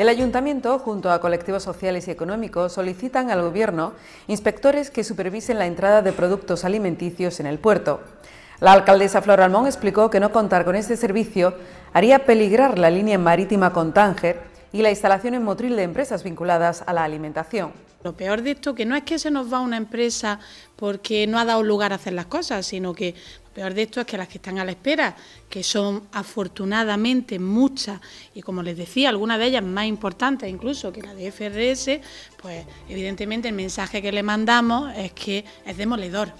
El ayuntamiento, junto a colectivos sociales y económicos, solicitan al Gobierno inspectores que supervisen la entrada de productos alimenticios en el puerto. La alcaldesa Flor Almón explicó que no contar con este servicio haría peligrar la línea marítima con Tánger y la instalación en Motril de empresas vinculadas a la alimentación. Lo peor de esto que no es que se nos va una empresa porque no ha dado lugar a hacer las cosas, sino que lo peor de esto es que las que están a la espera, que son afortunadamente muchas, y como les decía, algunas de ellas más importantes incluso que la de FRS, pues evidentemente el mensaje que le mandamos es que es demoledor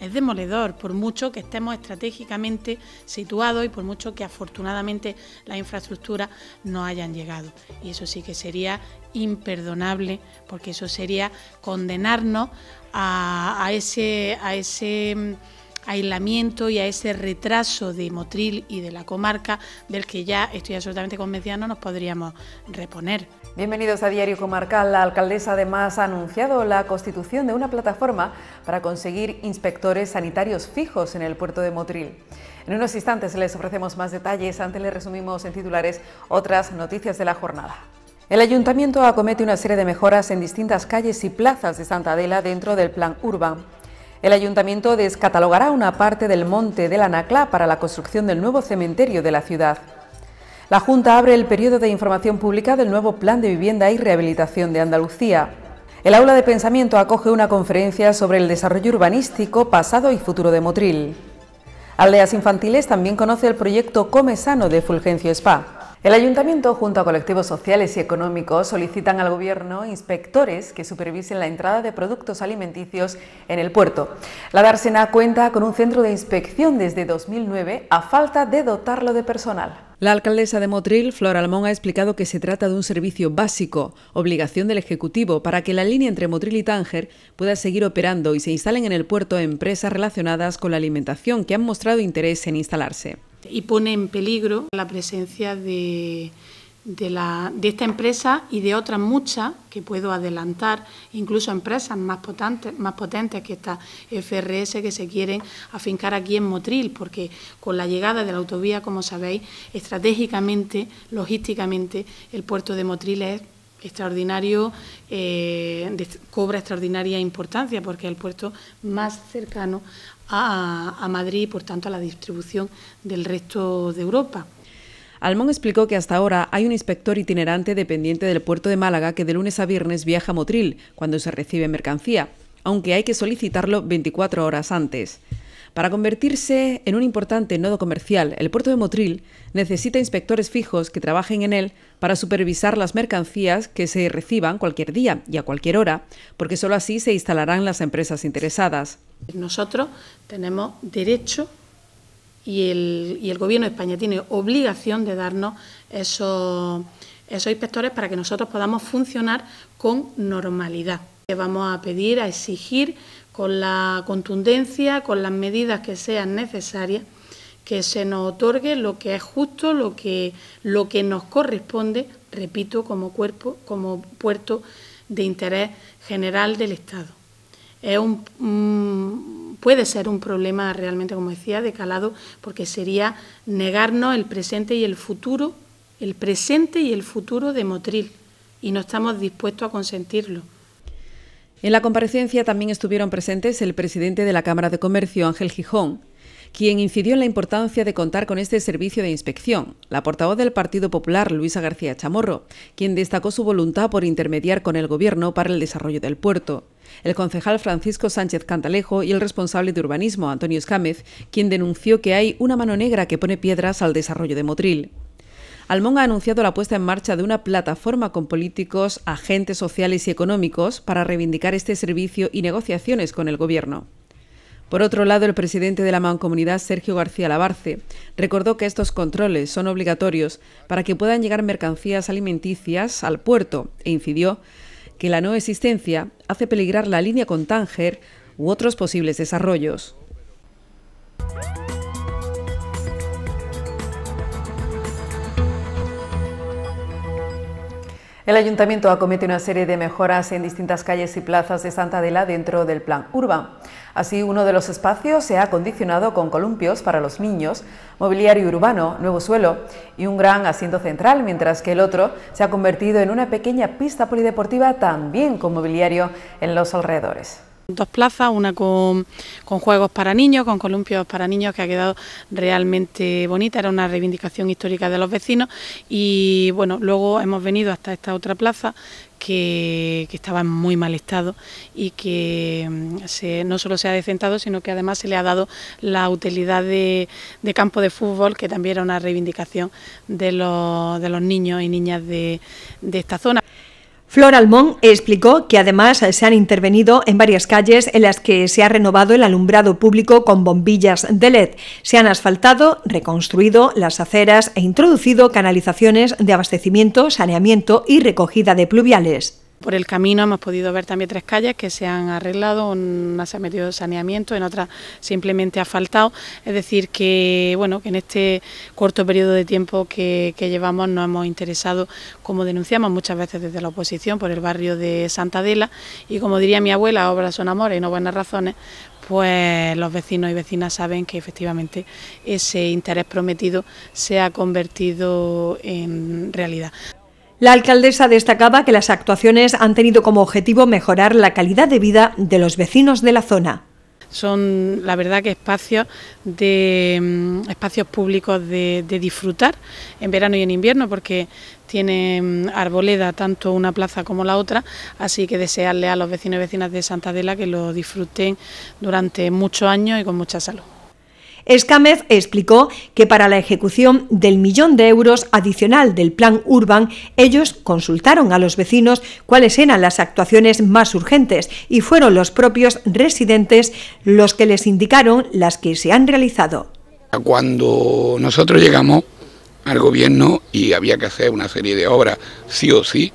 es demoledor, por mucho que estemos estratégicamente situados y por mucho que afortunadamente las infraestructuras no hayan llegado. Y eso sí que sería imperdonable, porque eso sería condenarnos a, a ese... A ese mm, aislamiento y a ese retraso de Motril y de la comarca del que ya estoy absolutamente convencida no nos podríamos reponer. Bienvenidos a Diario Comarcal. La alcaldesa además ha anunciado la constitución de una plataforma para conseguir inspectores sanitarios fijos en el puerto de Motril. En unos instantes les ofrecemos más detalles, antes les resumimos en titulares otras noticias de la jornada. El ayuntamiento acomete una serie de mejoras en distintas calles y plazas de Santa Adela dentro del plan Urban. El ayuntamiento descatalogará una parte del monte de la Anacla para la construcción del nuevo cementerio de la ciudad. La Junta abre el periodo de información pública del nuevo Plan de Vivienda y Rehabilitación de Andalucía. El aula de pensamiento acoge una conferencia sobre el desarrollo urbanístico, pasado y futuro de Motril. Aldeas Infantiles también conoce el proyecto Come Sano de Fulgencio Spa. El ayuntamiento, junto a colectivos sociales y económicos, solicitan al Gobierno inspectores que supervisen la entrada de productos alimenticios en el puerto. La Dársena cuenta con un centro de inspección desde 2009 a falta de dotarlo de personal. La alcaldesa de Motril, Flor Almón, ha explicado que se trata de un servicio básico, obligación del Ejecutivo, para que la línea entre Motril y Tánger pueda seguir operando y se instalen en el puerto empresas relacionadas con la alimentación que han mostrado interés en instalarse y pone en peligro la presencia de, de, esta empresa y de otras muchas que puedo adelantar, incluso empresas más potentes, más potentes que esta FRS que se quieren afincar aquí en Motril, porque con la llegada de la autovía, como sabéis, estratégicamente, logísticamente, el puerto de Motril es extraordinario, eh, cobra extraordinaria importancia porque es el puerto más cercano a, Madrid y, por tanto, a la distribución del resto de Europa. Almón explicó que hasta ahora hay un inspector itinerante dependiente del puerto de Málaga que de lunes a viernes viaja a Motril cuando se recibe mercancía, aunque hay que solicitarlo 24 horas antes. Para convertirse en un importante nodo comercial, el puerto de Motril necesita inspectores fijos que trabajen en él para supervisar las mercancías que se reciban cualquier día y a cualquier hora, porque sólo así se instalarán las empresas interesadas. Nosotros tenemos derecho y el, Gobierno de España tiene obligación de darnos esos, esos inspectores para que nosotros podamos funcionar con normalidad. Vamos a pedir, a exigir con la contundencia, con las medidas que sean necesarias que se nos otorgue lo que es justo, lo que, lo que nos corresponde, repito, como cuerpo, como puerto de interés general del Estado. Es un, puede ser un problema realmente, como decía, de calado, porque sería negarnos el presente y el futuro, el presente y el futuro de Motril, y no estamos dispuestos a consentirlo. En la comparecencia también estuvieron presentes el presidente de la Cámara de Comercio, Ángel Gijón, quien incidió en la importancia de contar con este servicio de inspección, la portavoz del Partido Popular, Luisa García Chamorro, quien destacó su voluntad por intermediar con el Gobierno para el desarrollo del puerto, el concejal Francisco Sánchez Cantalejo y el responsable de urbanismo, Antonio Escámez, quien denunció que hay una mano negra que pone piedras al desarrollo de Motril. Almón ha anunciado la puesta en marcha de una plataforma con políticos, agentes sociales y económicos para reivindicar este servicio y negociaciones con el Gobierno. Por otro lado, el presidente de la Mancomunidad, Sergio García Labarce, recordó que estos controles son obligatorios para que puedan llegar mercancías alimenticias al puerto e incidió que la no existencia hace peligrar la línea con Tánger u otros posibles desarrollos. El ayuntamiento acomete una serie de mejoras en distintas calles y plazas de Santa Adela dentro del plan Urban. Así, uno de los espacios se ha acondicionado con columpios para los niños, mobiliario urbano, nuevo suelo y un gran asiento central, mientras que el otro se ha convertido en una pequeña pista polideportiva también con mobiliario en los alrededores. Dos plazas, una con, juegos para niños, con columpios para niños que ha quedado realmente bonita, era una reivindicación histórica de los vecinos y bueno, luego hemos venido hasta esta otra plaza que, estaba en muy mal estado y que mm, no solo se ha decentado, sino que además se le ha dado la utilidad de, campo de fútbol, que también era una reivindicación de los, niños y niñas de, de esta zona. Flor Almón explicó que además se han intervenido en varias calles en las que se ha renovado el alumbrado público con bombillas de LED. Se han asfaltado, reconstruido las aceras e introducido canalizaciones de abastecimiento, saneamiento y recogida de pluviales. Por el camino hemos podido ver también tres calles que se han arreglado, una se ha metido saneamiento, en otra simplemente faltado. Es decir, que bueno, que en este corto periodo de tiempo que, que llevamos nos hemos interesado, como denunciamos muchas veces desde la oposición, por el barrio de Santa Adela. Y como diría mi abuela, obras son amores y no buenas razones, pues los vecinos y vecinas saben que efectivamente ese interés prometido se ha convertido en realidad. La alcaldesa destacaba que las actuaciones han tenido como objetivo mejorar la calidad de vida de los vecinos de la zona son la verdad que espacios mm, espacios públicos de, disfrutar en verano y en invierno porque tienen mm, arboleda tanto una plaza como la otra, así que desearle a los vecinos y vecinas de Santa Adela que lo disfruten durante muchos años y con mucha salud. Escámez explicó que para la ejecución del millón de euros adicional del plan Urban, ellos consultaron a los vecinos cuáles eran las actuaciones más urgentes y fueron los propios residentes los que les indicaron las que se han realizado. Cuando nosotros llegamos al gobierno y había que hacer una serie de obras sí o sí,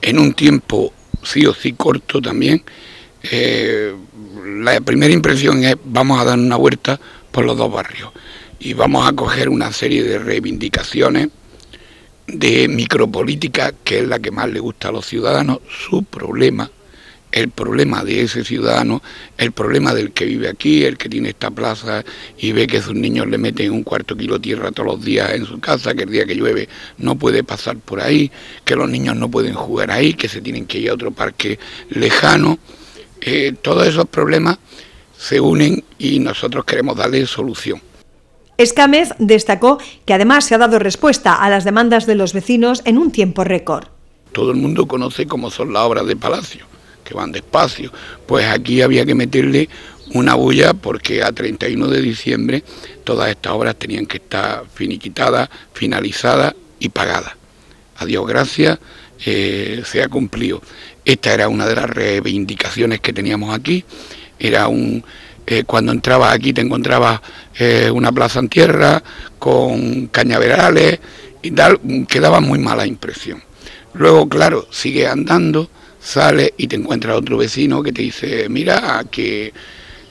en un tiempo sí o sí corto también, eh, la primera impresión es vamos a dar una vuelta por los dos barrios. Y vamos a coger una serie de reivindicaciones de micropolítica, que es la que más le gusta a los ciudadanos, su problema, el problema de ese ciudadano, el problema del que vive aquí, el que tiene esta plaza y ve que sus niños le meten un cuarto kilo de tierra todos los días en su casa, que el día que llueve no puede pasar por ahí, que los niños no pueden jugar ahí, que se tienen que ir a otro parque lejano. Eh, todos esos problemas se unen y nosotros queremos darle solución. Escámez destacó que además se ha dado respuesta a las demandas de los vecinos en un tiempo récord. Todo el mundo conoce cómo son las obras de Palacio, que van despacio. Pues aquí había que meterle una bulla porque a 31 de diciembre todas estas obras tenían que estar finiquitadas, finalizadas y pagadas. A Dios gracias, eh, se ha cumplido. Esta era una de las reivindicaciones que teníamos aquí era un. Eh, cuando entrabas aquí te encontrabas eh, una plaza en tierra con cañaverales y tal, quedaba muy mala impresión. Luego, claro, sigue andando, sale y te encuentras otro vecino que te dice, mira, que,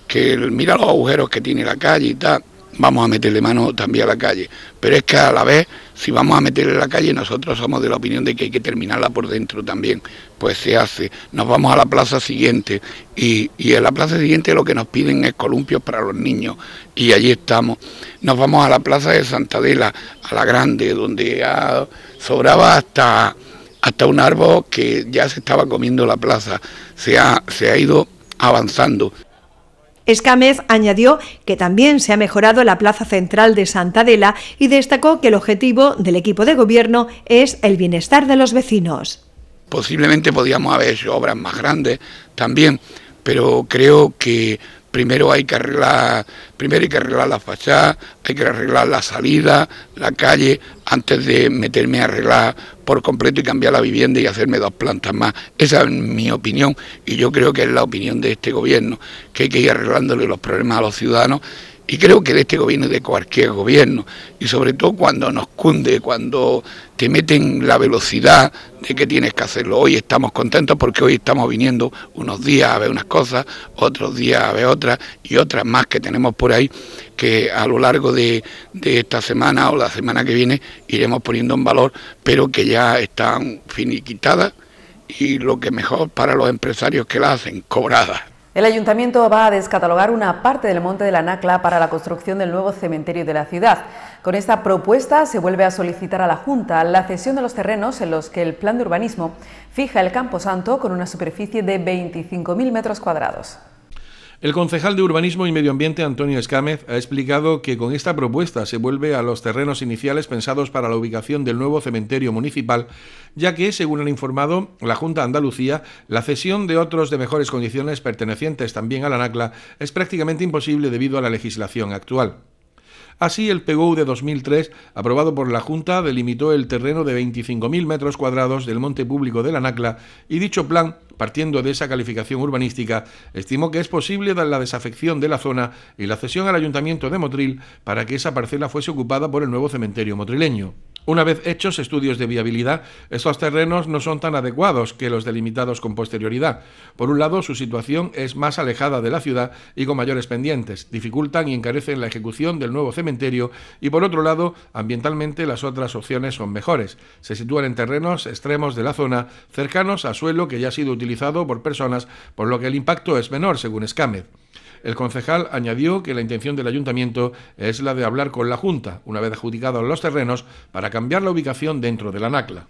que mira los agujeros que tiene la calle y tal vamos a meterle mano también a la calle. Pero es que a la vez, si vamos a meterle a la calle, nosotros somos de la opinión de que hay que terminarla por dentro también. Pues se hace. Nos vamos a la plaza siguiente y, en la plaza siguiente lo que nos piden es columpios para los niños y allí estamos. Nos vamos a la plaza de Santa Adela, a la grande, donde sobraba hasta, hasta un árbol que ya se estaba comiendo la plaza. Se se ha ido avanzando. Escámez añadió que también se ha mejorado la plaza central de Santa Adela y destacó que el objetivo del equipo de gobierno es el bienestar de los vecinos. Posiblemente podíamos haber hecho obras más grandes también, pero creo que primero hay que arreglar, primero hay que arreglar la fachada, hay que arreglar la salida, la calle, antes de meterme a arreglar por completo y cambiar la vivienda y hacerme dos plantas más. Esa es mi opinión y yo creo que es la opinión de este gobierno, que hay que ir arreglándole los problemas a los ciudadanos y creo que de este gobierno y de cualquier gobierno, y sobre todo cuando nos cunde, cuando te meten la velocidad de que tienes que hacerlo. Hoy estamos contentos porque hoy estamos viniendo unos días a ver unas cosas, otros días a ver otras y otras más que tenemos por ahí, que a lo largo de, esta semana o la semana que viene iremos poniendo en valor, pero que ya están finiquitadas y lo que mejor para los empresarios que las hacen, cobradas. El ayuntamiento va a descatalogar una parte del monte de la Nacla para la construcción del nuevo cementerio de la ciudad. Con esta propuesta se vuelve a solicitar a la Junta la cesión de los terrenos en los que el plan de urbanismo fija el Campo Santo con una superficie de 25.000 metros cuadrados. El concejal de Urbanismo y Medio Ambiente, Antonio Escámez, ha explicado que con esta propuesta se vuelve a los terrenos iniciales pensados para la ubicación del nuevo cementerio municipal, ya que, según han informado la Junta de Andalucía, la cesión de otros de mejores condiciones pertenecientes también a la NACLA es prácticamente imposible debido a la legislación actual. Así, el PGU de 2003, aprobado por la Junta, delimitó el terreno de 25.000 metros cuadrados del monte público de la NACLA y dicho plan, partiendo de esa calificación urbanística, estimó que es posible dar la desafección de la zona y la cesión al Ayuntamiento de Motril para que esa parcela fuese ocupada por el nuevo cementerio motrileño. Una vez hechos estudios de viabilidad, estos terrenos no son tan adecuados que los delimitados con posterioridad. Por un lado, su situación es más alejada de la ciudad y con mayores pendientes, dificultan y encarecen la ejecución del nuevo cementerio y por otro lado, ambientalmente las otras opciones son mejores. Se sitúan en terrenos extremos de la zona, cercanos a suelo que ya ha sido utilizado por personas, por lo que el impacto es menor, según Escámez. El concejal añadió que la intención del ayuntamiento es la de hablar con la Junta, una vez adjudicados los terrenos, para cambiar la ubicación dentro de la NACLA.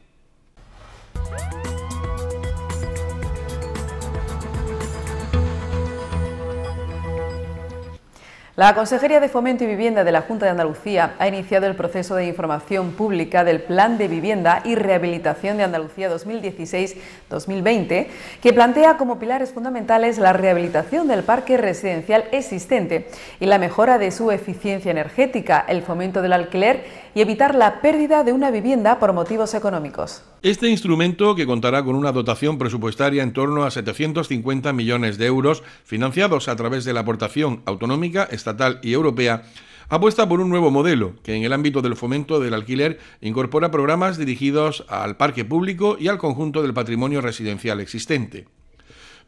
La Consejería de Fomento y Vivienda de la Junta de Andalucía ha iniciado el proceso de información pública del Plan de Vivienda y Rehabilitación de Andalucía 2016-2020, que plantea como pilares fundamentales la rehabilitación del parque residencial existente y la mejora de su eficiencia energética, el fomento del alquiler y evitar la pérdida de una vivienda por motivos económicos. Este instrumento, que contará con una dotación presupuestaria en torno a 750 millones de euros, financiados a través de la aportación autonómica, estatal y europea, apuesta por un nuevo modelo que en el ámbito del fomento del alquiler incorpora programas dirigidos al parque público y al conjunto del patrimonio residencial existente.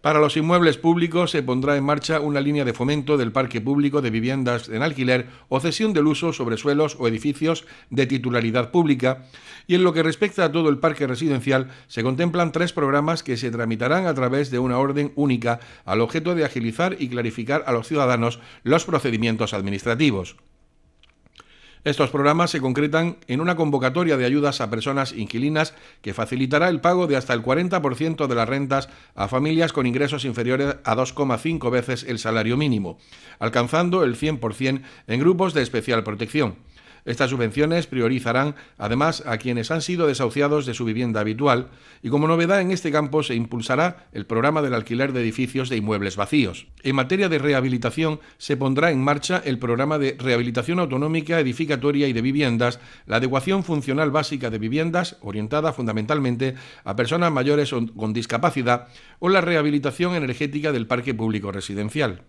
Para los inmuebles públicos se pondrá en marcha una línea de fomento del parque público de viviendas en alquiler o cesión del uso sobre suelos o edificios de titularidad pública. Y en lo que respecta a todo el parque residencial, se contemplan tres programas que se tramitarán a través de una orden única al objeto de agilizar y clarificar a los ciudadanos los procedimientos administrativos. Estos programas se concretan en una convocatoria de ayudas a personas inquilinas que facilitará el pago de hasta el 40% de las rentas a familias con ingresos inferiores a 2,5 veces el salario mínimo, alcanzando el 100% en grupos de especial protección. Estas subvenciones priorizarán además a quienes han sido desahuciados de su vivienda habitual y como novedad en este campo se impulsará el programa del alquiler de edificios de inmuebles vacíos. En materia de rehabilitación se pondrá en marcha el programa de rehabilitación autonómica, edificatoria y de viviendas, la adecuación funcional básica de viviendas orientada fundamentalmente a personas mayores con discapacidad o la rehabilitación energética del parque público residencial.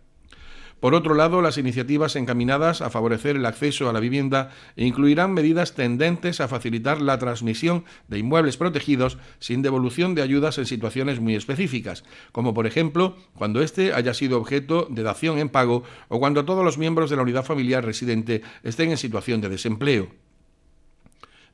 Por otro lado, las iniciativas encaminadas a favorecer el acceso a la vivienda incluirán medidas tendentes a facilitar la transmisión de inmuebles protegidos sin devolución de ayudas en situaciones muy específicas, como por ejemplo cuando éste haya sido objeto de dación en pago o cuando todos los miembros de la unidad familiar residente estén en situación de desempleo.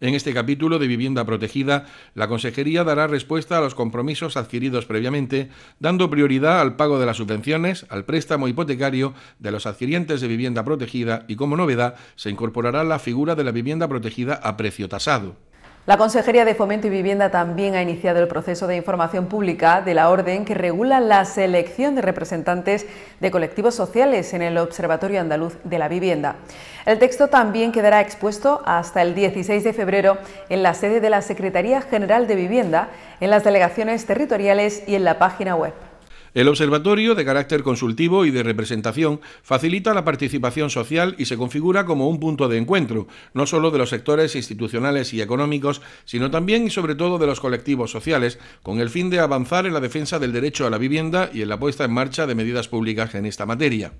En este capítulo de vivienda protegida, la Consejería dará respuesta a los compromisos adquiridos previamente, dando prioridad al pago de las subvenciones, al préstamo hipotecario de los adquirientes de vivienda protegida y, como novedad, se incorporará la figura de la vivienda protegida a precio tasado. La Consejería de Fomento y Vivienda también ha iniciado el proceso de información pública de la orden que regula la selección de representantes de colectivos sociales en el Observatorio Andaluz de la Vivienda. El texto también quedará expuesto hasta el 16 de febrero en la sede de la Secretaría General de Vivienda, en las delegaciones territoriales y en la página web. El observatorio, de carácter consultivo y de representación, facilita la participación social y se configura como un punto de encuentro, no solo de los sectores institucionales y económicos, sino también y sobre todo de los colectivos sociales, con el fin de avanzar en la defensa del derecho a la vivienda y en la puesta en marcha de medidas públicas en esta materia.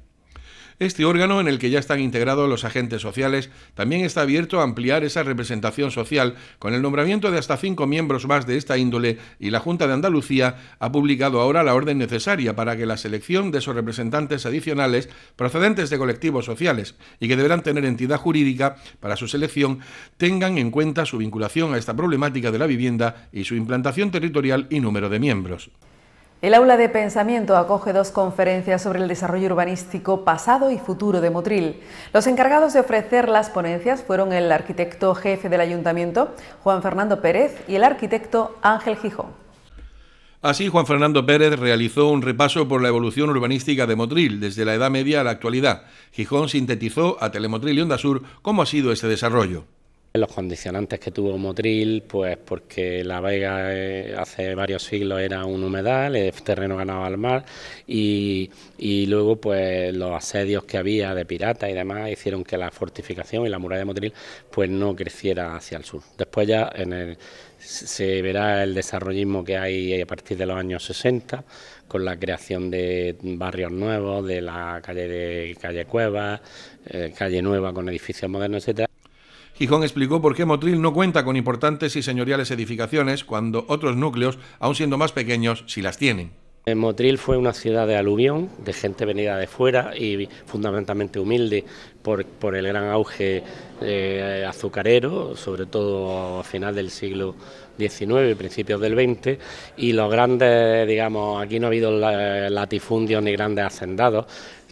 Este órgano, en el que ya están integrados los agentes sociales, también está abierto a ampliar esa representación social con el nombramiento de hasta cinco miembros más de esta índole y la Junta de Andalucía ha publicado ahora la orden necesaria para que la selección de esos representantes adicionales procedentes de colectivos sociales y que deberán tener entidad jurídica para su selección tengan en cuenta su vinculación a esta problemática de la vivienda y su implantación territorial y número de miembros. El aula de pensamiento acoge dos conferencias sobre el desarrollo urbanístico pasado y futuro de Motril. Los encargados de ofrecer las ponencias fueron el arquitecto jefe del ayuntamiento, Juan Fernando Pérez, y el arquitecto Ángel Gijón. Así, Juan Fernando Pérez realizó un repaso por la evolución urbanística de Motril desde la Edad Media a la actualidad. Gijón sintetizó a Telemotril y Onda Sur cómo ha sido este desarrollo. Los condicionantes que tuvo Motril, pues porque La Vega eh, hace varios siglos era un humedal, el terreno ganaba al mar, y, luego pues los asedios que había de piratas y demás hicieron que la fortificación y la muralla de Motril pues no creciera hacia el sur. Después ya se verá el desarrollismo que hay a partir de los años 60, con la creación de barrios nuevos, de la calle de calle Cuevas, eh, calle nueva con edificios modernos, etcétera. Gijón explicó por qué Motril no cuenta con importantes y señoriales edificaciones cuando otros núcleos, aun siendo más pequeños, sí las tienen. Eh, Motril fue una ciudad de aluvión, de gente venida de fuera y fundamentalmente humilde por, el gran auge eh, azucarero, sobre todo a final del siglo XIX, y principios del XX, y los grandes, digamos, aquí no ha habido latifundios ni grandes hacendados,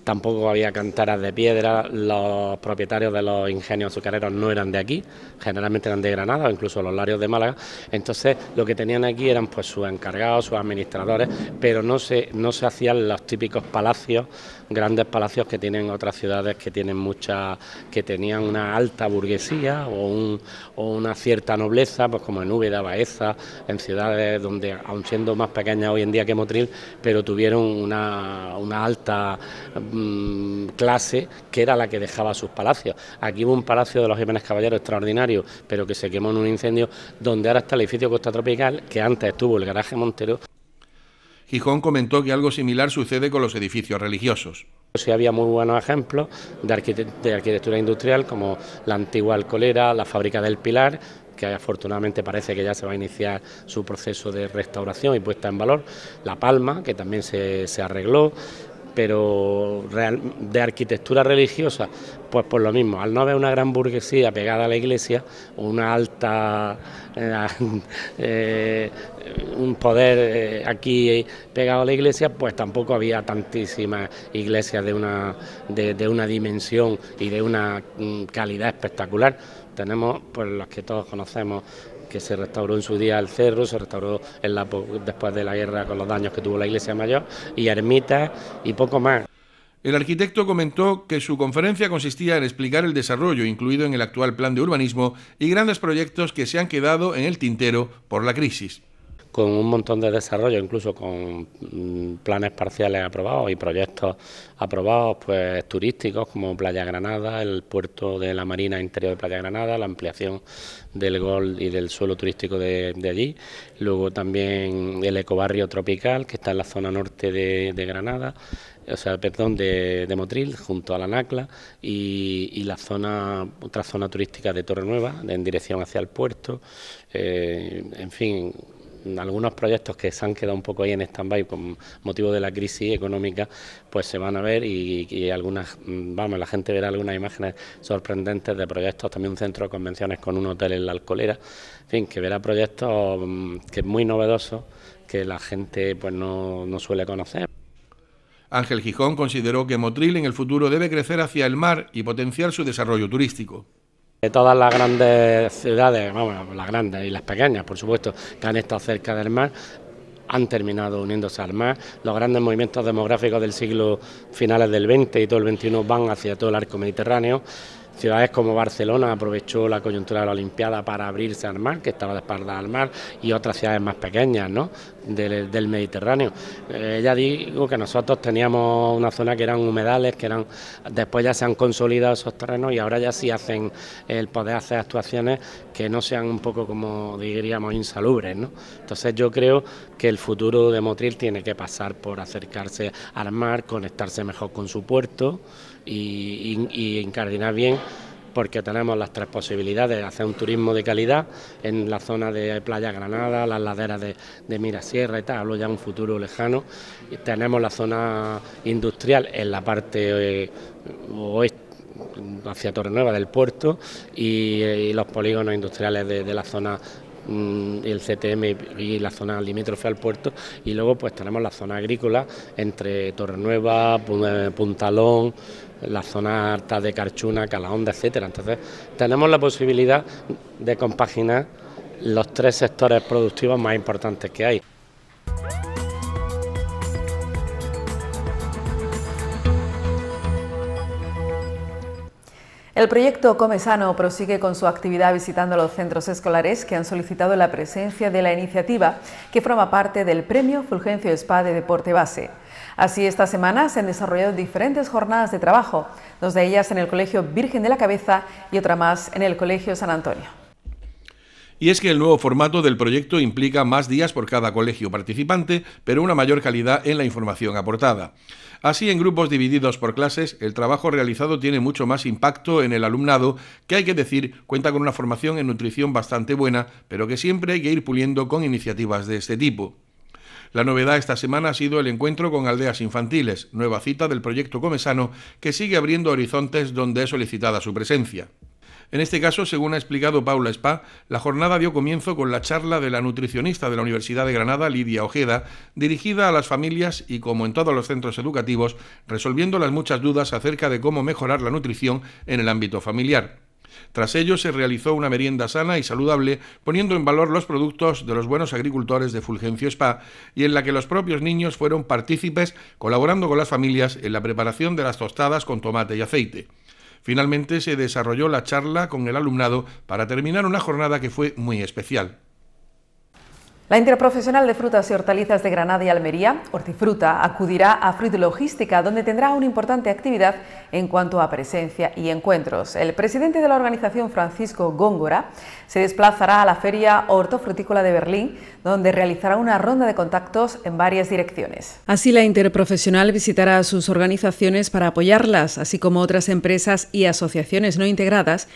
tampoco había cantaras de piedra, los propietarios de los ingenios azucareros no eran de aquí, generalmente eran de Granada o incluso los larios de Málaga, entonces lo que tenían aquí eran pues sus encargados, sus administradores, pero no se, no se hacían los típicos palacios grandes palacios que tienen otras ciudades que tienen mucha, que tenían una alta burguesía o, una cierta nobleza, pues como en Úbeda, Baeza, en ciudades donde, aun siendo más pequeñas hoy en día que Motril, pero tuvieron una, alta mm, clase que era la que dejaba sus palacios. Aquí hubo un palacio de los Jiménez caballeros extraordinario, pero que se quemó en un incendio, donde ahora está el edificio Costa Tropical, que antes estuvo el garaje Montero Gijón comentó que algo similar sucede con los edificios religiosos. Sí, había muy buenos ejemplos de, arquitectura industrial, como la antigua Alcolera, la fábrica del Pilar, que afortunadamente parece que ya se va a iniciar su proceso de restauración y puesta en valor, La Palma, que también se, se arregló, pero de arquitectura religiosa pues por lo mismo, al no haber una gran burguesía pegada a la iglesia, una alta, eh, eh, un poder eh, aquí pegado a la iglesia, pues tampoco había tantísimas iglesias de una, de, una dimensión y de una mm, calidad espectacular. Tenemos pues las que todos conocemos que se restauró en su día el cerro, se restauró en la, después de la guerra con los daños que tuvo la iglesia mayor, y ermitas y poco más. El arquitecto comentó que su conferencia consistía en explicar el desarrollo incluido en el actual plan de urbanismo y grandes proyectos que se han quedado en el tintero por la crisis. Con un montón de desarrollo, incluso con mm, planes parciales aprobados y proyectos aprobados pues turísticos como Playa Granada, el puerto de la Marina Interior de Playa Granada, la ampliación del gol y del suelo turístico de, allí, luego también el ecobarrio tropical que está en la zona norte de Granada, o sea, perdón, de, Motril, junto a la Nacla, y, la zona, otra zona turística de Torre Nueva, en dirección hacia el puerto, eh, en fin, algunos proyectos que se han quedado un poco ahí en stand-by con motivo de la crisis económica, pues se van a ver y, algunas, mm, vamos, la gente verá algunas imágenes sorprendentes de proyectos, también un centro de convenciones con un hotel en la Alcolera, en fin, que verá proyectos mm, que es muy novedoso... que la gente pues no suele conocer. Ángel Gijón consideró que Motril en el futuro debe crecer hacia el mar y potenciar su desarrollo turístico. De todas las grandes ciudades, pues las grandes y las pequeñas, por supuesto, que han estado cerca del mar, han terminado uniéndose al mar. Los grandes movimientos demográficos del siglo finales del XX y todo el XXI van hacia todo el arco mediterráneo. Ciudades como Barcelona aprovechó la coyuntura de la Olimpiada para abrirse al mar, que estaba de espaldas al mar, y otras ciudades más pequeñas ¿no? del, Mediterráneo. Eh, ya digo que nosotros teníamos una zona que eran humedales, que eran después ya se han consolidado esos terrenos y ahora ya sí hacen el poder hacer actuaciones que no sean un poco como diríamos insalubres. ¿no? Entonces yo creo que el futuro de Motril tiene que pasar por acercarse al mar, conectarse mejor con su puerto y, encardinar bien porque tenemos las tres posibilidades, de hacer un turismo de calidad en la zona de Playa Granada, las laderas de, de Mirasierra y tal, hablo ya de un futuro lejano. tenemos la zona industrial en la parte eh, oeste hacia Torrenueva del puerto y, eh, los polígonos industriales de, la zona mm, el CTM y la zona limítrofe al puerto y luego pues tenemos la zona agrícola entre Torrenueva, Puntalón, ...la zonas altas de Carchuna, Calahonda, etcétera. Entonces, tenemos la posibilidad de compaginar los tres sectores productivos más importantes que hay. El proyecto Sano prosigue con su actividad visitando los centros escolares que han solicitado la presencia de la iniciativa, que forma parte del Premio Fulgencio Spa de Deporte Base. Así, esta semana se han desarrollado diferentes jornadas de trabajo, dos de ellas en el Colegio Virgen de la Cabeza y otra más en el Colegio San Antonio. Y es que el nuevo formato del proyecto implica más días por cada colegio participante, pero una mayor calidad en la información aportada. Así, en grupos divididos por clases, el trabajo realizado tiene mucho más impacto en el alumnado, que hay que decir cuenta con una formación en nutrición bastante buena, pero que siempre hay que ir puliendo con iniciativas de este tipo. La novedad esta semana ha sido el encuentro con aldeas infantiles, nueva cita del proyecto Comesano, que sigue abriendo horizontes donde es solicitada su presencia. En este caso, según ha explicado Paula Spa, la jornada dio comienzo con la charla de la nutricionista de la Universidad de Granada, Lidia Ojeda, dirigida a las familias y, como en todos los centros educativos, resolviendo las muchas dudas acerca de cómo mejorar la nutrición en el ámbito familiar. Tras ello se realizó una merienda sana y saludable, poniendo en valor los productos de los buenos agricultores de Fulgencio Spa y en la que los propios niños fueron partícipes colaborando con las familias en la preparación de las tostadas con tomate y aceite. Finalmente se desarrolló la charla con el alumnado para terminar una jornada que fue muy especial. La Interprofesional de Frutas y Hortalizas de Granada y Almería, Hortifruta, acudirá a Fruit Logística, donde tendrá una importante actividad en cuanto a presencia y encuentros. El presidente de la organización, Francisco Góngora, se desplazará a la Feria Hortofrutícola de Berlín, donde realizará una ronda de contactos en varias direcciones. Así, la interprofesional visitará a sus organizaciones para apoyarlas, así como otras empresas y asociaciones no integradas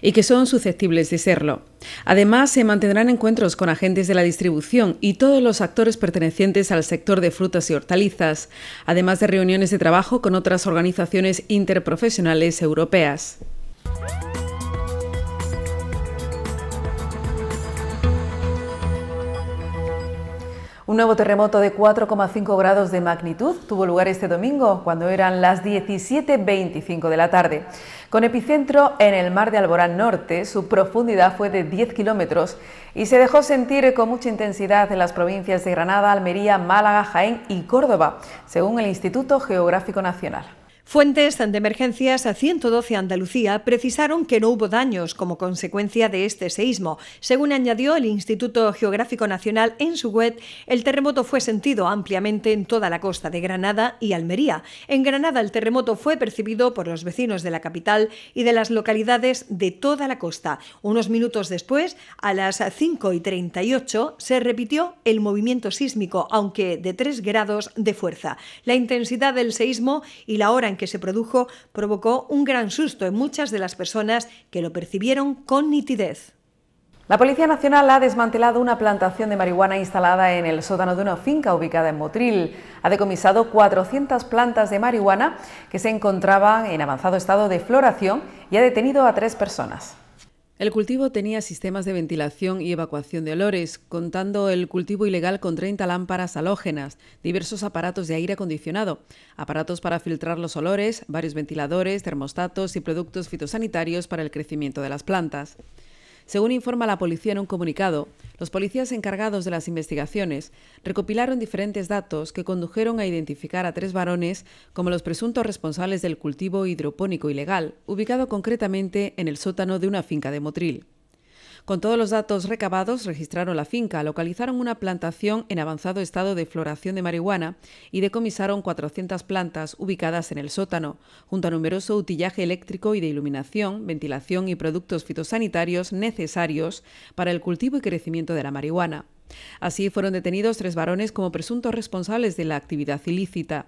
y que son susceptibles de serlo. Además, se mantendrán encuentros con agentes de la distribución y todos los actores pertenecientes al sector de frutas y hortalizas, además de reuniones de trabajo con otras organizaciones interprofesionales europeas. Un nuevo terremoto de 4,5 grados de magnitud tuvo lugar este domingo, cuando eran las 17.25 de la tarde. Con epicentro en el mar de Alborán Norte, su profundidad fue de 10 kilómetros y se dejó sentir con mucha intensidad en las provincias de Granada, Almería, Málaga, Jaén y Córdoba, según el Instituto Geográfico Nacional. Fuentes de emergencias a 112 Andalucía precisaron que no hubo daños como consecuencia de este seísmo. Según añadió el Instituto Geográfico Nacional en su web, el terremoto fue sentido ampliamente en toda la costa de Granada y Almería. En Granada el terremoto fue percibido por los vecinos de la capital y de las localidades de toda la costa. Unos minutos después, a las 5 y 38, se repitió el movimiento sísmico, aunque de 3 grados de fuerza. La intensidad del seísmo y la hora en que se produjo provocó un gran susto en muchas de las personas que lo percibieron con nitidez. La Policía Nacional ha desmantelado una plantación de marihuana instalada en el sótano de una finca ubicada en Motril. Ha decomisado 400 plantas de marihuana que se encontraban en avanzado estado de floración y ha detenido a tres personas. El cultivo tenía sistemas de ventilación y evacuación de olores, contando el cultivo ilegal con 30 lámparas halógenas, diversos aparatos de aire acondicionado, aparatos para filtrar los olores, varios ventiladores, termostatos y productos fitosanitarios para el crecimiento de las plantas. Según informa la policía en un comunicado, los policías encargados de las investigaciones recopilaron diferentes datos que condujeron a identificar a tres varones como los presuntos responsables del cultivo hidropónico ilegal, ubicado concretamente en el sótano de una finca de Motril. Con todos los datos recabados, registraron la finca, localizaron una plantación en avanzado estado de floración de marihuana y decomisaron 400 plantas ubicadas en el sótano, junto a numeroso utillaje eléctrico y de iluminación, ventilación y productos fitosanitarios necesarios para el cultivo y crecimiento de la marihuana. Así fueron detenidos tres varones como presuntos responsables de la actividad ilícita.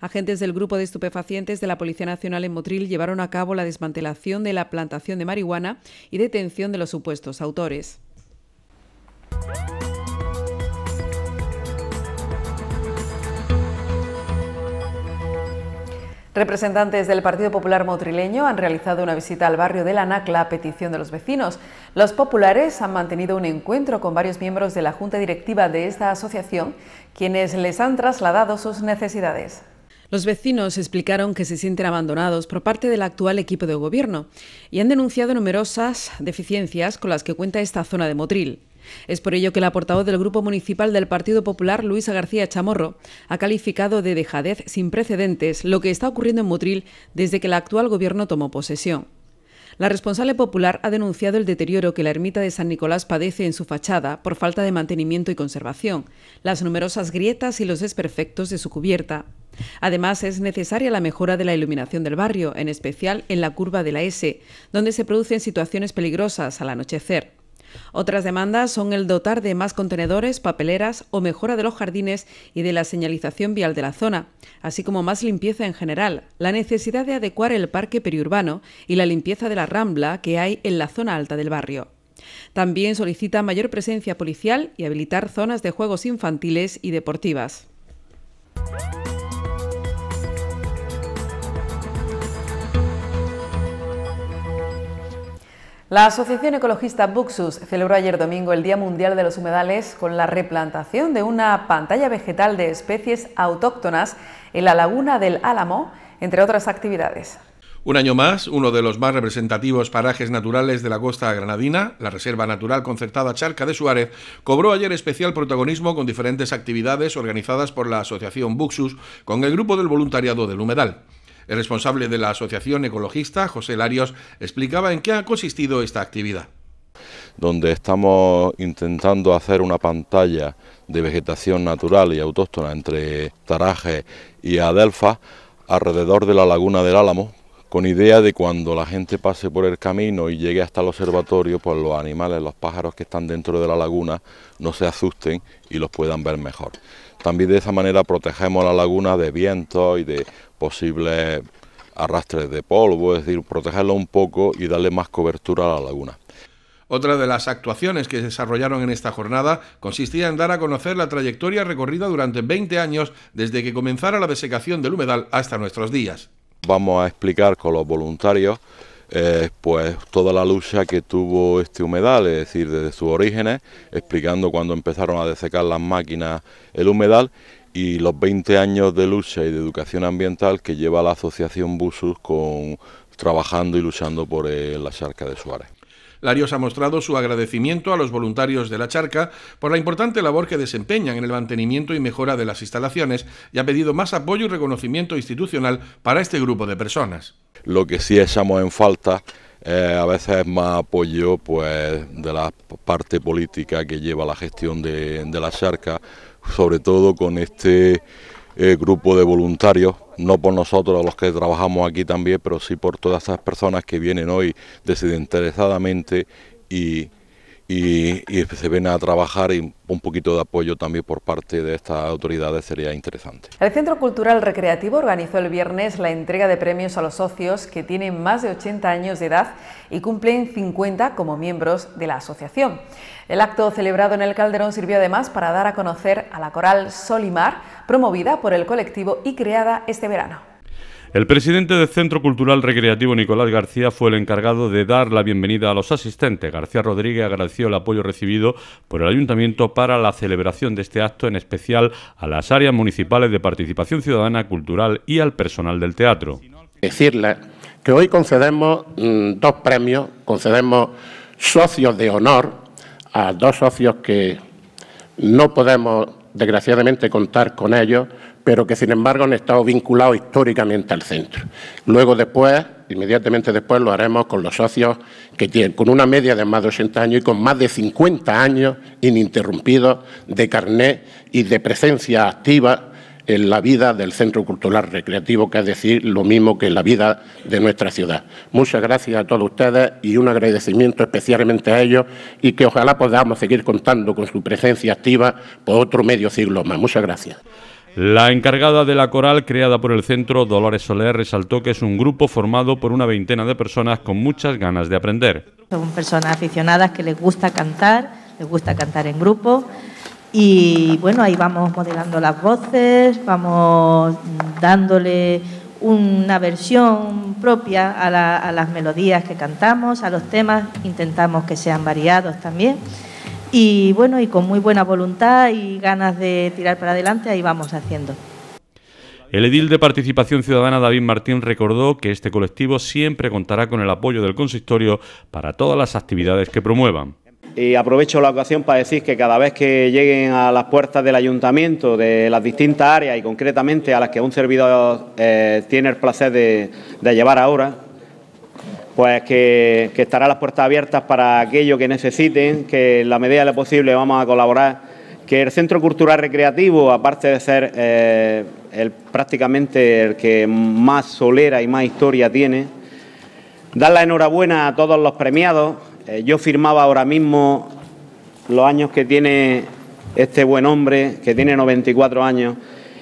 Agentes del grupo de estupefacientes de la Policía Nacional en Motril llevaron a cabo la desmantelación de la plantación de marihuana y detención de los supuestos autores. Representantes del Partido Popular Motrileño han realizado una visita al barrio de La Nacla a petición de los vecinos. Los populares han mantenido un encuentro con varios miembros de la junta directiva de esta asociación, quienes les han trasladado sus necesidades. Los vecinos explicaron que se sienten abandonados por parte del actual equipo de gobierno y han denunciado numerosas deficiencias con las que cuenta esta zona de Motril. Es por ello que la portavoz del Grupo Municipal del Partido Popular, Luisa García Chamorro, ha calificado de dejadez sin precedentes lo que está ocurriendo en Motril desde que el actual gobierno tomó posesión. La responsable popular ha denunciado el deterioro que la ermita de San Nicolás padece en su fachada por falta de mantenimiento y conservación, las numerosas grietas y los desperfectos de su cubierta. Además, es necesaria la mejora de la iluminación del barrio, en especial en la curva de la S, donde se producen situaciones peligrosas al anochecer. Otras demandas son el dotar de más contenedores, papeleras o mejora de los jardines y de la señalización vial de la zona, así como más limpieza en general, la necesidad de adecuar el parque periurbano y la limpieza de la rambla que hay en la zona alta del barrio. También solicita mayor presencia policial y habilitar zonas de juegos infantiles y deportivas. La Asociación Ecologista Buxus celebró ayer domingo el Día Mundial de los Humedales con la replantación de una pantalla vegetal de especies autóctonas en la laguna del Álamo, entre otras actividades. Un año más, uno de los más representativos parajes naturales de la costa granadina, la Reserva Natural Concertada Charca de Suárez, cobró ayer especial protagonismo con diferentes actividades organizadas por la Asociación Buxus con el grupo del voluntariado del humedal. El responsable de la Asociación Ecologista, José Larios, explicaba en qué ha consistido esta actividad. Donde estamos intentando hacer una pantalla de vegetación natural y autóctona entre Taraje y Adelfa alrededor de la laguna del Álamo, con idea de cuando la gente pase por el camino y llegue hasta el observatorio, pues los animales, los pájaros que están dentro de la laguna no se asusten y los puedan ver mejor. También de esa manera protegemos la laguna de viento y de posibles arrastres de polvo, es decir, protegerla un poco y darle más cobertura a la laguna. Otra de las actuaciones que se desarrollaron en esta jornada consistía en dar a conocer la trayectoria recorrida durante 20 años desde que comenzara la desecación del humedal hasta nuestros días. Vamos a explicar con los voluntarios eh, pues toda la lucha que tuvo este humedal, es decir, desde sus orígenes, explicando cuando empezaron a desecar las máquinas el humedal y los 20 años de lucha y de educación ambiental que lleva la asociación Busus con trabajando y luchando por eh, la charca de Suárez. Larios ha mostrado su agradecimiento a los voluntarios de la charca por la importante labor que desempeñan en el mantenimiento y mejora de las instalaciones y ha pedido más apoyo y reconocimiento institucional para este grupo de personas. Lo que sí echamos en falta eh, a veces es más apoyo pues, de la parte política que lleva la gestión de la charca, sobre todo con este eh, grupo de voluntarios, no por nosotros los que trabajamos aquí también, pero sí por todas esas personas que vienen hoy desinteresadamente y y, se ven a trabajar y un poquito de apoyo también por parte de estas autoridades sería interesante. El Centro Cultural Recreativo organizó el viernes la entrega de premios a los socios que tienen más de 80 años de edad y cumplen 50 como miembros de la asociación. El acto celebrado en el Calderón sirvió además para dar a conocer a la coral Solimar, promovida por el colectivo y creada este verano. El presidente del Centro Cultural Recreativo Nicolás García fue el encargado de dar la bienvenida a los asistentes. García Rodríguez agradeció el apoyo recibido por el ayuntamiento para la celebración de este acto, en especial a las áreas municipales de participación ciudadana, cultural y al personal del teatro. Decirle que hoy concedemos mm, dos premios, concedemos socios de honor a dos socios que no podemos desgraciadamente contar con ellos, pero que sin embargo han estado vinculados históricamente al centro. Luego después, inmediatamente después, lo haremos con los socios que tienen, con una media de más de 80 años y con más de 50 años ininterrumpidos de carné y de presencia activa en la vida del Centro Cultural Recreativo, que es decir, lo mismo que en la vida de nuestra ciudad. Muchas gracias a todos ustedes y un agradecimiento especialmente a ellos y que ojalá podamos seguir contando con su presencia activa por otro medio siglo más. Muchas gracias. La encargada de la coral creada por el centro, Dolores Soler, resaltó que es un grupo formado por una veintena de personas con muchas ganas de aprender. Son personas aficionadas que les gusta cantar, les gusta cantar en grupo y bueno, ahí vamos modelando las voces, vamos dándole una versión propia a, a las melodías que cantamos, a los temas, intentamos que sean variados también y bueno, y con muy buena voluntad y ganas de tirar para adelante, ahí vamos haciendo. El edil de Participación Ciudadana David Martín recordó que este colectivo siempre contará con el apoyo del consistorio para todas las actividades que promuevan. Y aprovecho la ocasión para decir que cada vez que lleguen a las puertas del ayuntamiento, de las distintas áreas y concretamente a las que un servidor eh, tiene el placer de llevar ahora, pues que, que estará las puertas abiertas para aquello que necesiten, que en la medida de lo posible vamos a colaborar, que el Centro Cultural Recreativo, aparte de ser eh, el, prácticamente el que más solera y más historia tiene, dar la enhorabuena a todos los premiados. Eh, yo firmaba ahora mismo los años que tiene este buen hombre, que tiene 94 años,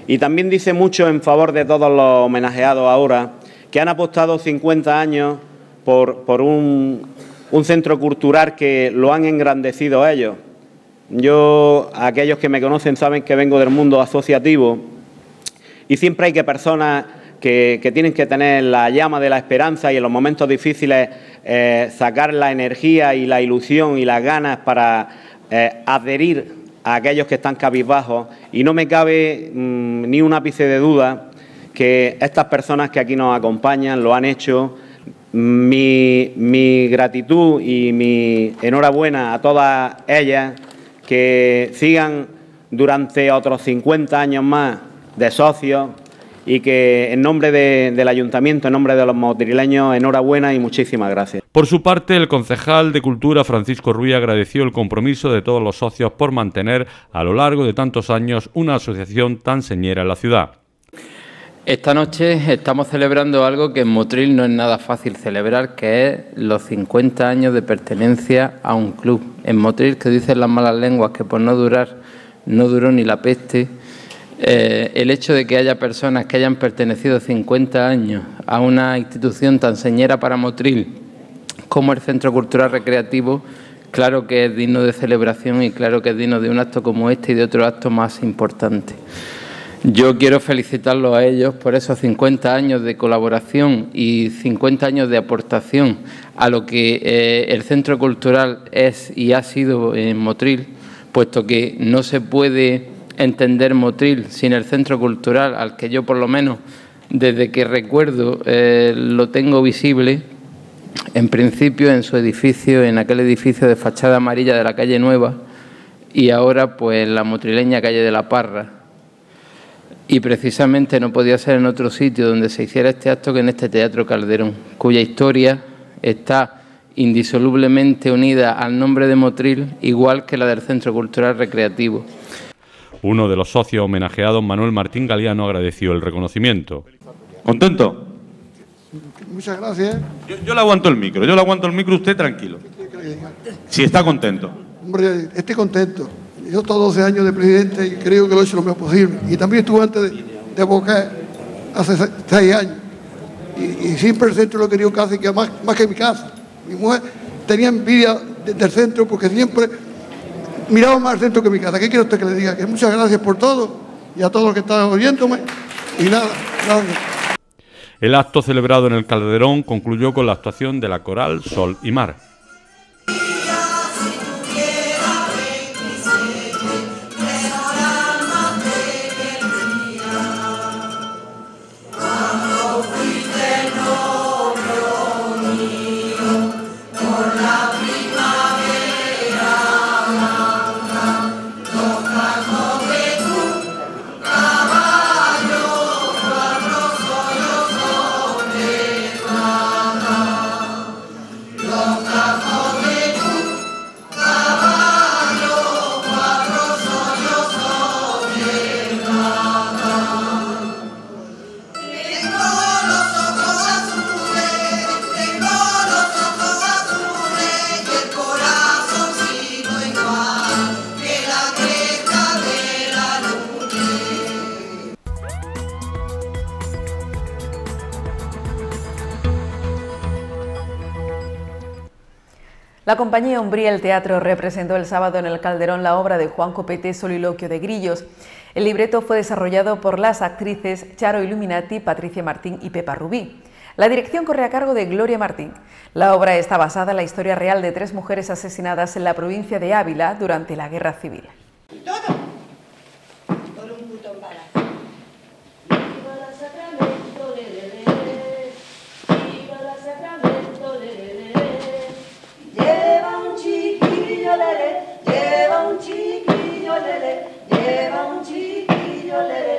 y también dice mucho en favor de todos los homenajeados ahora, que han apostado 50 años por, un, centro cultural que lo han engrandecido a ellos. Yo, aquellos que me conocen saben que vengo del mundo asociativo y siempre hay que personas que, tienen que tener la llama de la esperanza y en los momentos difíciles eh, sacar la energía y la ilusión y las ganas para eh, adherir a aquellos que están cabizbajos y no me cabe mm, ni un ápice de duda que estas personas que aquí nos acompañan lo han hecho mi, gratitud y mi enhorabuena a todas ellas que sigan durante otros 50 años más de socios y que en nombre del ayuntamiento, en nombre de los madrileños, enhorabuena y muchísimas gracias. Por su parte, el concejal de Cultura Francisco Ruiz agradeció el compromiso de todos los socios por mantener a lo largo de tantos años una asociación tan señera en la ciudad. Esta noche estamos celebrando algo que en Motril no es nada fácil celebrar, que es los 50 años de pertenencia a un club. En Motril, que dicen las malas lenguas que por no durar no duró ni la peste, eh, el hecho de que haya personas que hayan pertenecido 50 años a una institución tan señera para Motril como el Centro Cultural Recreativo, claro que es digno de celebración y claro que es digno de un acto como este y de otro acto más importante. Yo quiero felicitarlos a ellos por esos 50 años de colaboración y 50 años de aportación a lo que eh, el Centro Cultural es y ha sido en Motril, puesto que no se puede entender Motril sin el Centro Cultural, al que yo por lo menos desde que recuerdo eh, lo tengo visible, en principio en su edificio, en aquel edificio de fachada amarilla de la calle Nueva y ahora pues la motrileña calle de la Parra y precisamente no podía ser en otro sitio donde se hiciera este acto que en este Teatro Calderón, cuya historia está indisolublemente unida al nombre de Motril, igual que la del Centro Cultural Recreativo. Uno de los socios homenajeados, Manuel Martín Galeano, agradeció el reconocimiento. ¿Contento? Muchas gracias. Yo, le aguanto el micro, yo le aguanto el micro, usted tranquilo. Si está contento. Hombre, esté contento. Yo he 12 años de presidente y creo que lo he hecho lo mejor posible. Y también estuve antes de, Boca hace 6 años. Y, siempre el centro lo he querido casi que más, que mi casa. Mi mujer tenía envidia del centro porque siempre miraba más al centro que mi casa. ¿Qué quiero usted que le diga? Que muchas gracias por todo y a todos los que están oyéndome. Y nada, El acto celebrado en el Calderón concluyó con la actuación de la coral Sol y Mar. La compañía El Teatro representó el sábado en el Calderón la obra de Juan Copete Soliloquio de Grillos. El libreto fue desarrollado por las actrices Charo Illuminati, Patricia Martín y Pepa Rubí. La dirección corre a cargo de Gloria Martín. La obra está basada en la historia real de tres mujeres asesinadas en la provincia de Ávila durante la Guerra Civil. Hallelujah.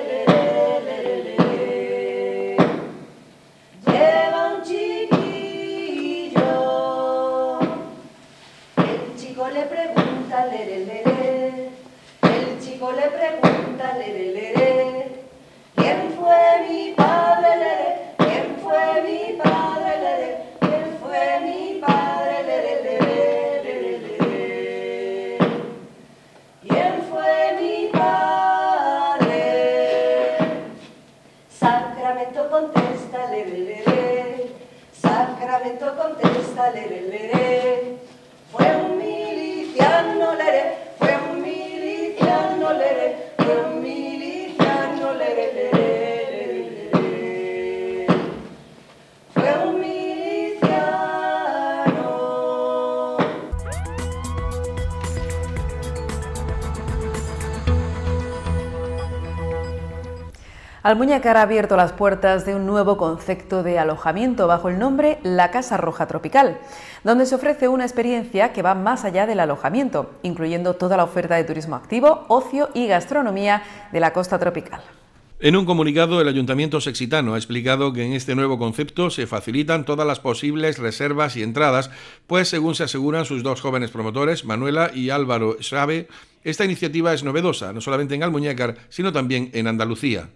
Almuñécar ha abierto las puertas de un nuevo concepto de alojamiento bajo el nombre La Casa Roja Tropical, donde se ofrece una experiencia que va más allá del alojamiento, incluyendo toda la oferta de turismo activo, ocio y gastronomía de la costa tropical. En un comunicado, el Ayuntamiento Sexitano ha explicado que en este nuevo concepto se facilitan todas las posibles reservas y entradas, pues según se aseguran sus dos jóvenes promotores, Manuela y Álvaro Schrabe, esta iniciativa es novedosa, no solamente en Almuñécar, sino también en Andalucía.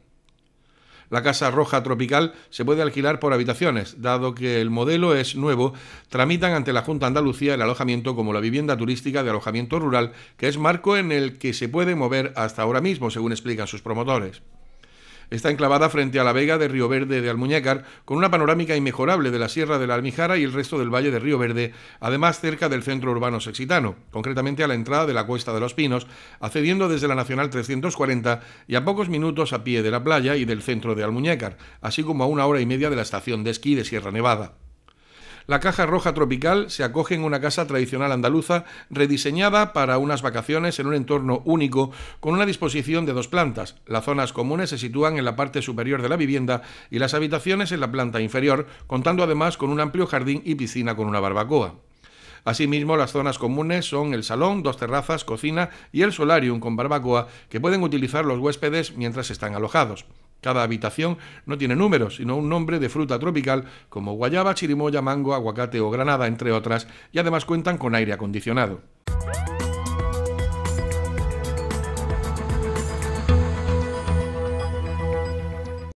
La Casa Roja Tropical se puede alquilar por habitaciones. Dado que el modelo es nuevo, tramitan ante la Junta Andalucía el alojamiento como la vivienda turística de alojamiento rural, que es marco en el que se puede mover hasta ahora mismo, según explican sus promotores. Está enclavada frente a la vega de Río Verde de Almuñécar, con una panorámica inmejorable de la Sierra de la Almijara y el resto del Valle de Río Verde, además cerca del centro urbano sexitano, concretamente a la entrada de la Cuesta de los Pinos, accediendo desde la Nacional 340 y a pocos minutos a pie de la playa y del centro de Almuñécar, así como a una hora y media de la estación de esquí de Sierra Nevada. La Caja Roja Tropical se acoge en una casa tradicional andaluza rediseñada para unas vacaciones en un entorno único con una disposición de dos plantas. Las zonas comunes se sitúan en la parte superior de la vivienda y las habitaciones en la planta inferior, contando además con un amplio jardín y piscina con una barbacoa. Asimismo, las zonas comunes son el salón, dos terrazas, cocina y el solarium con barbacoa que pueden utilizar los huéspedes mientras están alojados. Cada habitación no tiene números, sino un nombre de fruta tropical como guayaba, chirimoya, mango, aguacate o granada, entre otras, y además cuentan con aire acondicionado.